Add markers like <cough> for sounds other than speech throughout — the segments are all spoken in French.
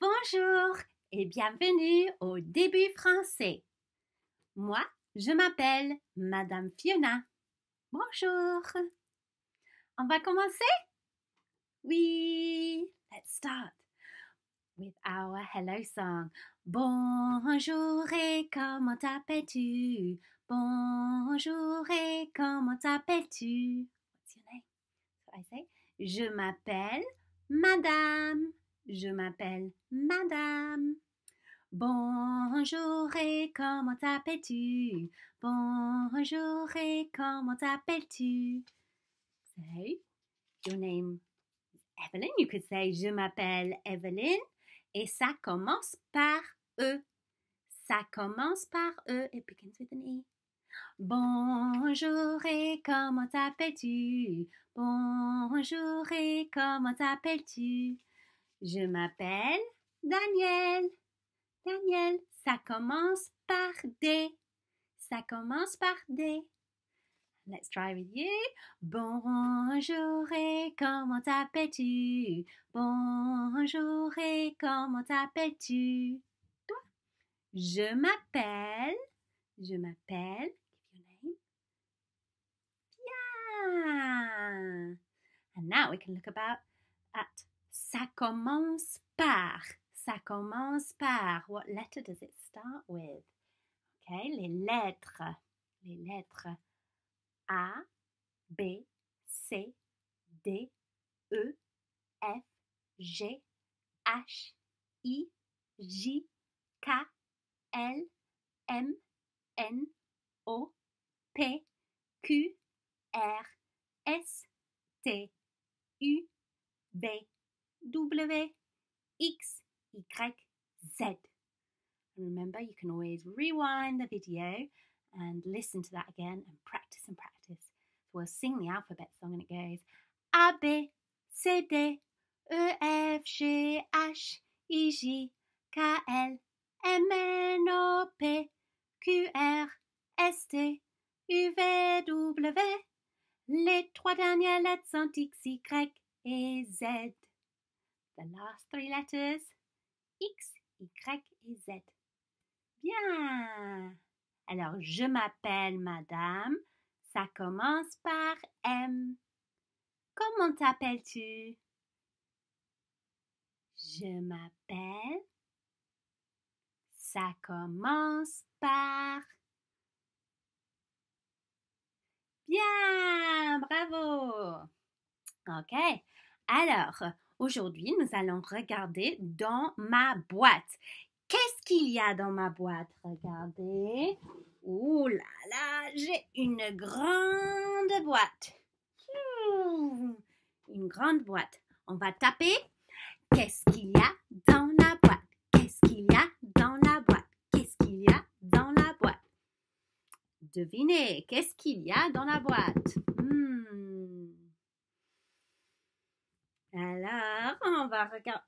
Bonjour et bienvenue au début français. Moi, je m'appelle Madame Fiona. Bonjour. On va commencer? Oui, let's start with our hello song. Bonjour et comment t'appelles-tu? Bonjour et comment t'appelles-tu? What's I say, je m'appelle Madame. Je m'appelle Madame. Bonjour et comment t'appelles-tu Bonjour et comment t'appelles-tu Say, your name is Evelyn. You could say, je m'appelle Evelyn. Et ça commence par E. Ça commence par E. It begins with an E. Bonjour et comment t'appelles-tu Bonjour et comment t'appelles-tu je m'appelle Daniel. Daniel, ça commence par D. Ça commence par D. Let's try with you. Bonjour et comment t'appelles-tu? Bonjour et comment t'appelles-tu? Toi. Je m'appelle. Je m'appelle. Give your name. Yeah. And now we can look about at ça commence par. Ça commence par. What letter does it start with? OK, les lettres. Les lettres A, B, C, D, E, F, G, H, I, J, K, L, M, N, O, P, Q, R, S, T, U, B. W, X, Y, Z. And remember, you can always rewind the video and listen to that again and practice and practice. So we'll sing the alphabet song and it goes A, B, C, D, E, F, G, H, I, J, K, L, M, N, O, P, Q, R, S, T, U, V, W. Les trois dernières lettres sont X, Y et Z. The last three letters X, Y et Z. Bien. Alors, je m'appelle Madame. Ça commence par M. Comment t'appelles-tu? Je m'appelle. Ça commence par. Bien, bravo. OK. Alors, Aujourd'hui, nous allons regarder dans ma boîte. Qu'est-ce qu'il y a dans ma boîte Regardez. Ouh là là, j'ai une grande boîte. Une grande boîte. On va taper. Qu'est-ce qu'il y a dans la boîte Qu'est-ce qu'il y a dans la boîte Qu'est-ce qu'il y a dans la boîte Devinez, qu'est-ce qu'il y a dans la boîte hmm. Alors, on va regarder.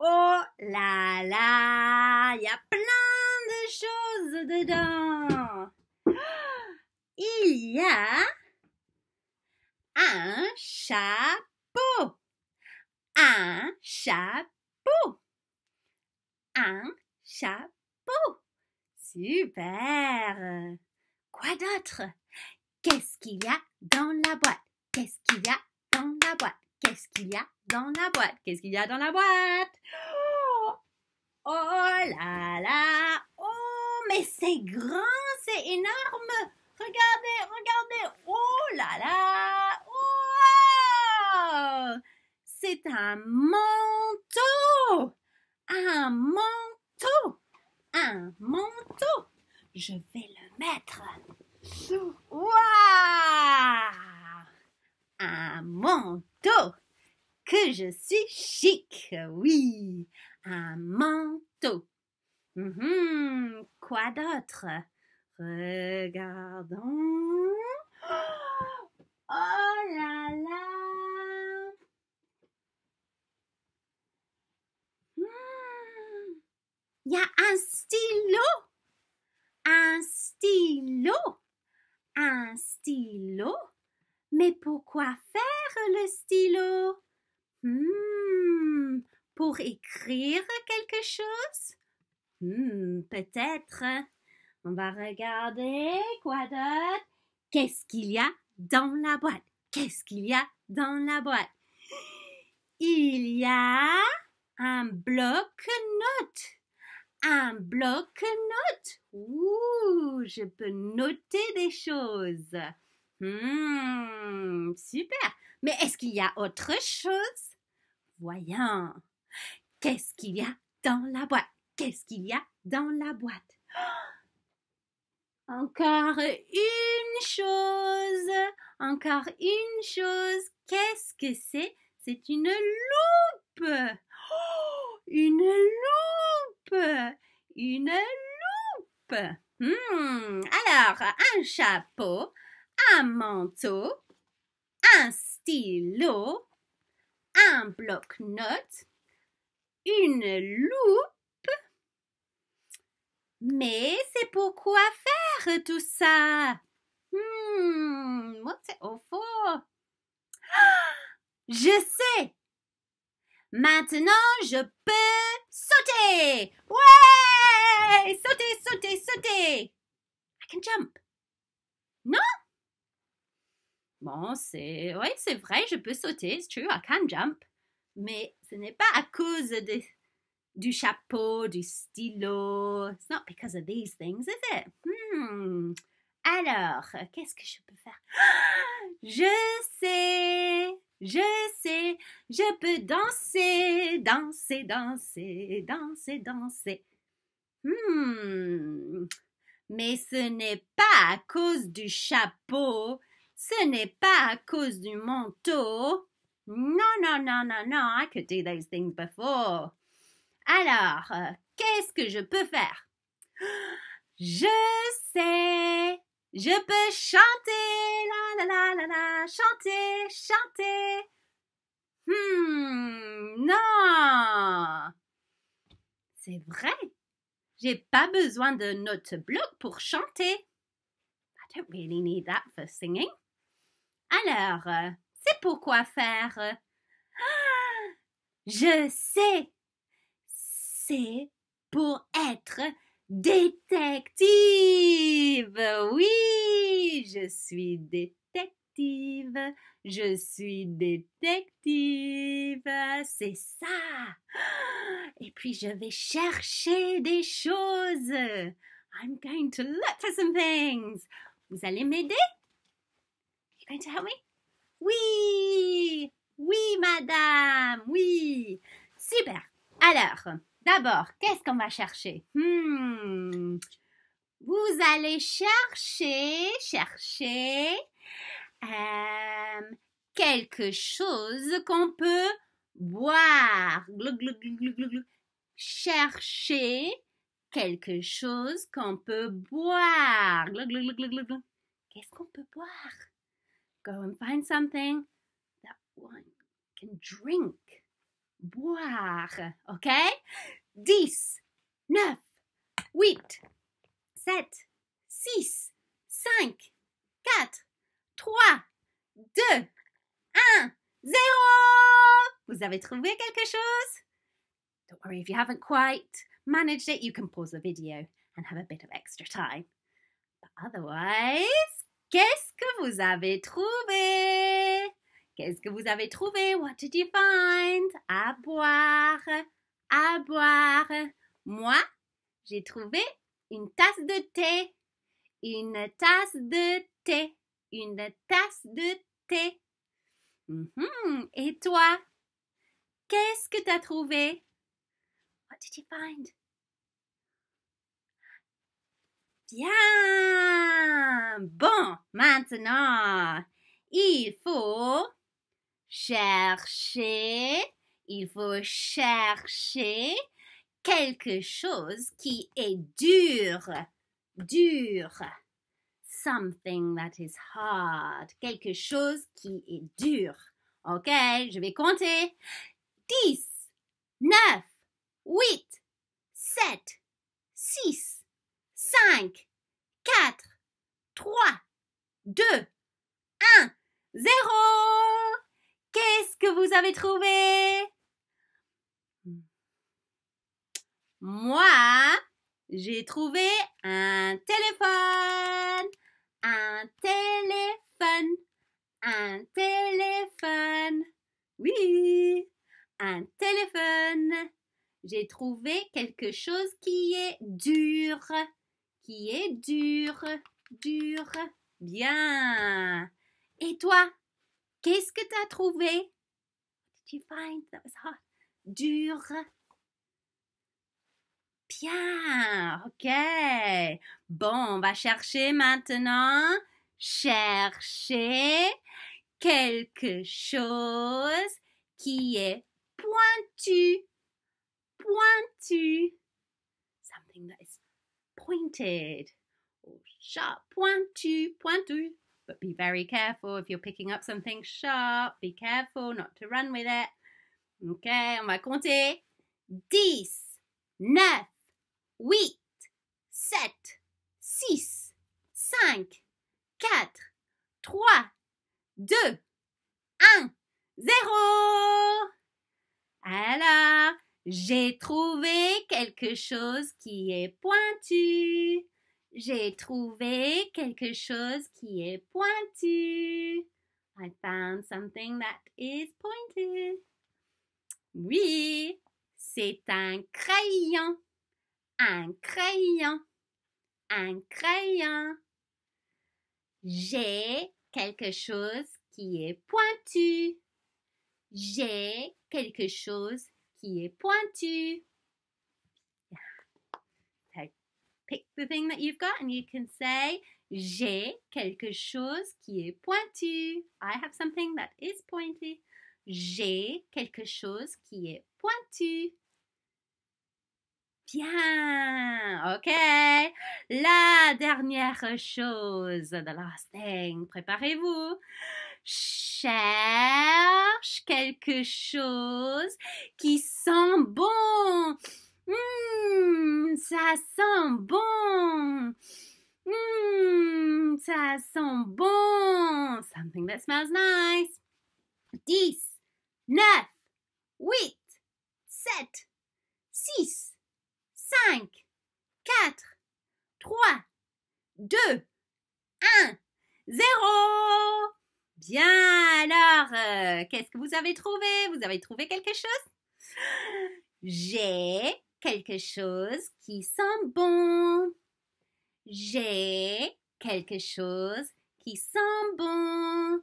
Oh là là, il y a plein de choses dedans. <gasps> Il y a un chapeau, un chapeau, un chapeau. Super. Quoi d'autre Qu'est-ce qu'il y a dans la boîte Qu'est-ce qu'il y a dans la boîte qu'est-ce qu'il y a dans la boîte Qu'est-ce qu'il y a dans la boîte oh! oh, là là Oh, mais c'est grand, c'est énorme Regardez, regardez Oh là là Oh C'est un manteau Un manteau Un manteau Je vais le mettre Waouh que je suis chic, oui, un manteau. Mhm. Quoi d'autre Regardons. <gasps> Oh là là hmm. Il y a un stylo Un stylo Un stylo mais pourquoi faire le stylo hmm, Pour écrire quelque chose hmm, Peut-être. On va regarder quoi d'autre. Qu'est-ce qu'il y a dans la boîte Qu'est-ce qu'il y a dans la boîte Il y a un bloc-notes un bloc-notes. Ouh, je peux noter des choses. Hum, super. Mais est-ce qu'il y a autre chose Voyons. Qu'est-ce qu'il y a dans la boîte Qu'est-ce qu'il y a dans la boîte <gasps> Encore une chose. Encore une chose. Qu'est-ce que c'est C'est une loupe. Oh, <gasps> une loupe. Une loupe. Hum, alors, un chapeau, un manteau, un stylo, un bloc-notes, une loupe. Mais c'est pourquoi faire tout ça? Hmm, moi c'est au je sais! Maintenant, je peux sauter! Ouais! Sauter, sauter, sauter! I can jump! Non? Bon, c'est ouais, c'est vrai, je peux sauter, c'est true, I can jump. Mais ce n'est pas à cause de, du chapeau, du stylo. It's not because of these things, is it? Hmm. Alors, qu'est-ce que je peux faire <gasps> Je sais, je sais, je peux danser, danser, danser, danser, danser. Hmm. Mais ce n'est pas à cause du chapeau ce n'est pas à cause du manteau. Non, non, non, non, non, I could do those things before. Alors, euh, qu'est-ce que je peux faire Je sais, je peux chanter, la la la la chanter, chanter. Hmm, non C'est vrai, j'ai pas besoin de notes pour chanter. I don't really need that for singing. Alors, euh, c'est pourquoi faire euh, Je sais. C'est pour être détective. Oui, je suis détective. Je suis détective. C'est ça. <gasps> Et puis je vais chercher des choses. I'm going to look for some things. Vous allez m'aider oui! Oui, madame! Oui! Super! Alors, d'abord, qu'est-ce qu'on va chercher? Hmm. Vous allez chercher, chercher quelque chose qu'on peut boire. chercher quelque chose qu'on peut boire. Qu'est-ce qu'on peut boire? go and find something that one can drink. Boire, okay? Dix, neuf, huit, sept, 6, cinq, quatre, trois, deux, un, 0. Vous avez trouvé quelque chose? Don't worry if you haven't quite managed it, you can pause the video and have a bit of extra time. But otherwise, Qu'est-ce que vous avez trouvé Qu'est-ce que vous avez trouvé What did you find À boire, à boire. Moi, j'ai trouvé une tasse de thé. Une tasse de thé. Une tasse de thé. Mhm. Et toi Qu'est-ce que tu as trouvé What did you find Bien. Bon, maintenant, il faut chercher, il faut chercher quelque chose qui est dur, dur. Something that is hard. Quelque chose qui est dur. OK, je vais compter. 10, 9, 8, 7, 6, 5, 4, 3, 2, 1, 0. Qu'est-ce que vous avez trouvé Moi, j'ai trouvé un téléphone. Un téléphone. Un téléphone. Oui, un téléphone. J'ai trouvé quelque chose qui est dur qui est dur, dur. Bien. Et toi, qu'est-ce que tu as trouvé? Did you find that was Dur. Bien. OK. Bon, on va chercher maintenant. Chercher quelque chose qui est pointu. Pointu. Something that is pointed or sharp, pointu, pointu. But be very careful if you're picking up something sharp. Be careful not to run with it. Okay, on va compter. 10, 9, 8, 7, 6, 5, 4, 3, 2, 1, 0. Alors, j'ai trouvé quelque chose qui est pointu. J'ai trouvé quelque chose qui est pointu. I found something that is pointed. Oui, c'est un crayon. Un crayon. Un crayon. J'ai quelque chose qui est pointu. J'ai quelque chose qui est pointu. pick the thing that you've got and you can say j'ai quelque chose qui est pointu. I have something that is pointy. J'ai quelque chose qui est pointu. Bien, ok. La dernière chose, the last thing, préparez-vous cherche quelque chose qui sent bon. Mmh, ça sent bon. Mmh, ça sent bon. Something that smells nice. 10, 9, 8, 7, 6, 5, 4, 3, 2, 1, 0. Bien, alors, euh, qu'est-ce que vous avez trouvé Vous avez trouvé quelque chose J'ai quelque chose qui sent bon. J'ai quelque chose qui sent bon.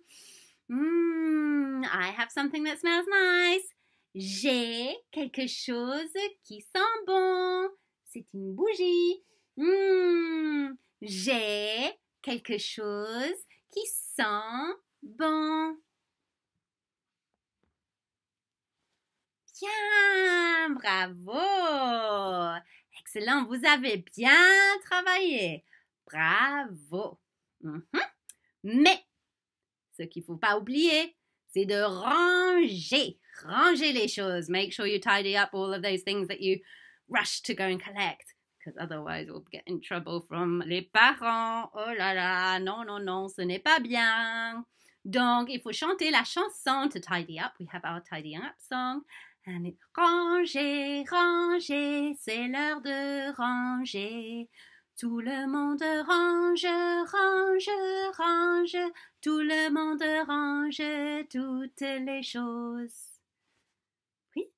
Hmm, I have something that smells nice. J'ai quelque chose qui sent bon. C'est une bougie. Hmm, j'ai quelque chose qui sent Bon. Bien, bravo. Excellent, vous avez bien travaillé. Bravo. Mhm. Mais ce qu'il ne faut pas oublier, c'est de ranger. Ranger les choses. Make sure you tidy up all of those things that you rush to go and collect. Because otherwise, we'll get in trouble from les parents. Oh là là, non, non, non, ce n'est pas bien. Donc, il faut chanter la chanson to tidy up. We have our tidy up song. And ranger, ranger, c'est l'heure de ranger. Tout le monde range, range, range. Tout le monde range toutes les choses. Oui.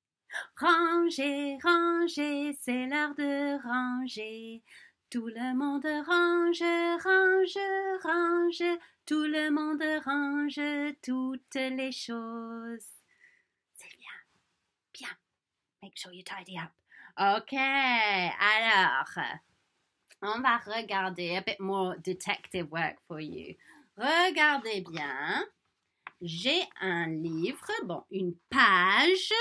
Ranger, ranger, c'est l'heure de ranger. Tout le monde range, range, range. Tout le monde range toutes les choses. C'est bien. Bien. Make sure you tidy up. OK. Alors, on va regarder a bit more detective work for you. Regardez bien. J'ai un livre, bon, une page.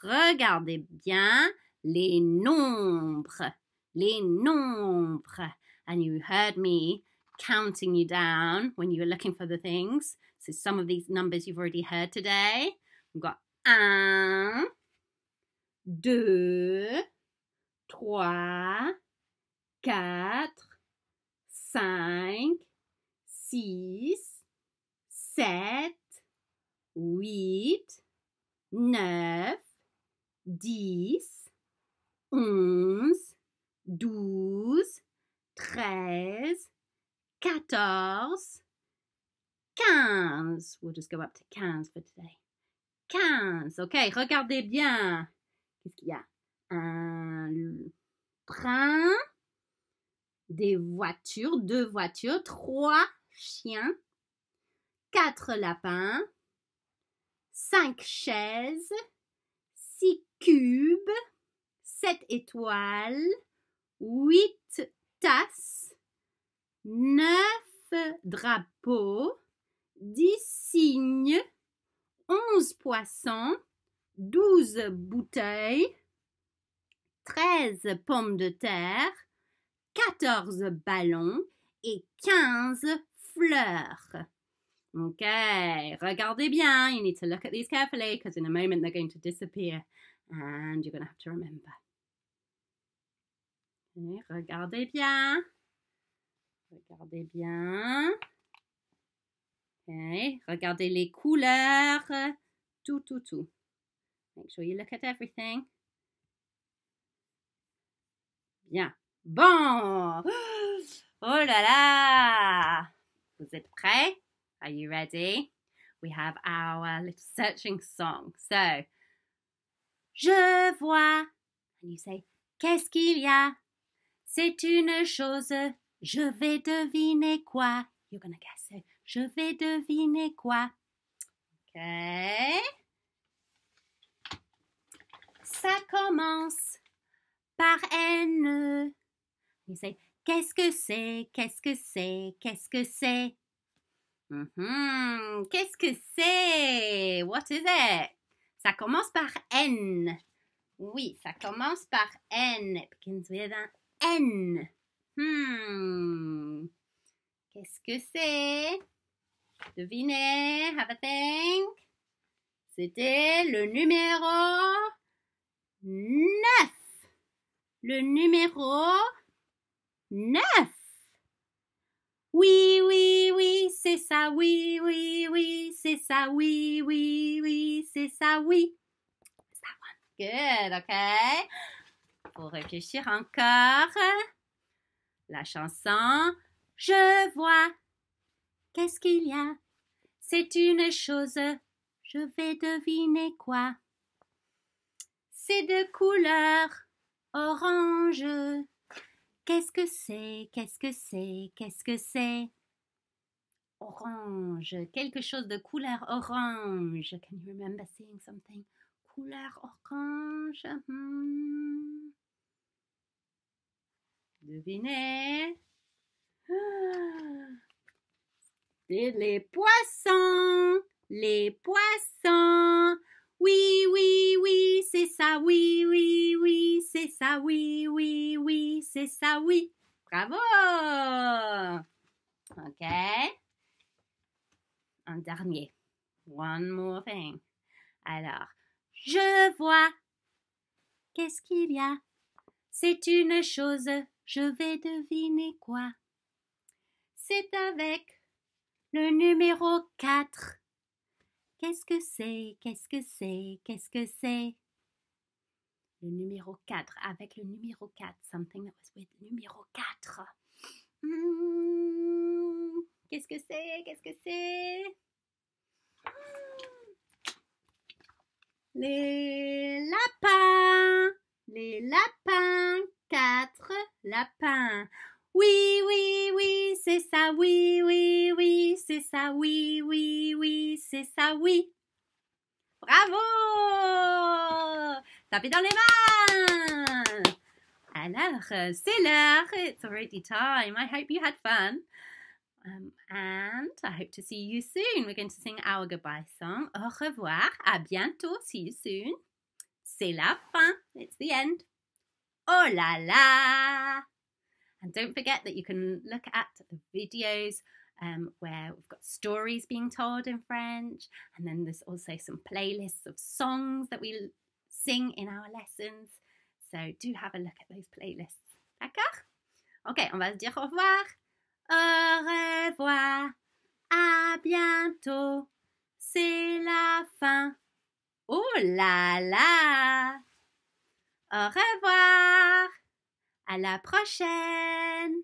Regardez bien les nombres. Les nombres. And you heard me. counting you down when you were looking for the things. So some of these numbers you've already heard today. We've got un, deux, trois, quatre, cinq, six, sept, huit, neuf, dix, onze, douze, treize, 14 quinze. We'll just go up to quinze for today. Quinze. OK, regardez bien. Qu'est-ce qu'il y a? Un train, des voitures, deux voitures, trois chiens, quatre lapins, cinq chaises, six cubes, sept étoiles, huit tasses, neuf drapeaux, dix cygnes, onze poissons, douze bouteilles, treize pommes de terre, quatorze ballons et quinze fleurs. Okay, regardez bien. You need to look at these carefully because in a moment they're going to disappear and you're going to have to remember. regardez bien. Regardez bien. Okay. Regardez les couleurs. Tout, tout, tout. Make sure you look at everything. Bien. Bon. <gasps> Oh là là. Vous êtes prêts? Are you ready? We have our little searching song. So, je vois. And you say, qu'est-ce qu'il y a? C'est une chose je vais deviner quoi. You're gonna guess it. Je vais deviner quoi. OK. Ça commence par N. Qu'est-ce que c'est Qu'est-ce que c'est Qu'est-ce que c'est mhm. Qu'est-ce que c'est What is it Ça commence par N. Oui, ça commence par N. It begins with an N. Hmm. Qu'est-ce que c'est Devinez, have a think. C'était le numéro 9. Le numéro 9. Oui, oui, oui, c'est ça, oui, oui, oui, c'est ça, oui, oui, oui, c'est ça, oui. That one. Good, okay. Pour réfléchir encore. La chanson Je vois. Qu'est-ce qu'il y a C'est une chose. Je vais deviner quoi C'est de couleur orange. Qu'est-ce que c'est Qu'est-ce que c'est Qu'est-ce que c'est Orange. Quelque chose de couleur orange. Can you remember seeing something? Couleur orange. Hmm. Devinez. C'est ah. les poissons. Les poissons. Oui, oui, oui, c'est ça, oui, oui, oui, c'est ça, oui, oui, oui, c'est ça, oui. Bravo! OK. Un dernier. One more thing. Alors, je vois. Qu'est-ce qu'il y a? C'est une chose je vais deviner quoi. C'est avec le numéro 4. Qu'est-ce que c'est Qu'est-ce que c'est Qu'est-ce que c'est Le numéro 4, avec le numéro 4, something that was with numéro 4. Hmm. Qu'est-ce que c'est Qu'est-ce que c'est Les lapins Les lapins 4 lapin. Oui, oui, oui, c'est ça, oui, oui, oui, c'est ça, oui, oui, oui, c'est ça, oui. Bravo Tapez dans les mains Alors, euh, c'est l'heure. It's already time. I hope you had fun. Um, and I hope to see you soon. We're going to sing our goodbye song. Au revoir. À bientôt. See you soon. C'est la fin. It's the end. Oh la la! And don't forget that you can look at the videos um, where we've got stories being told in French, and then there's also some playlists of songs that we sing in our lessons. So do have a look at those playlists. D'accord? Ok, on va se dire au revoir. Au revoir. À bientôt. C'est la fin. Oh là là! Au revoir. À la prochaine.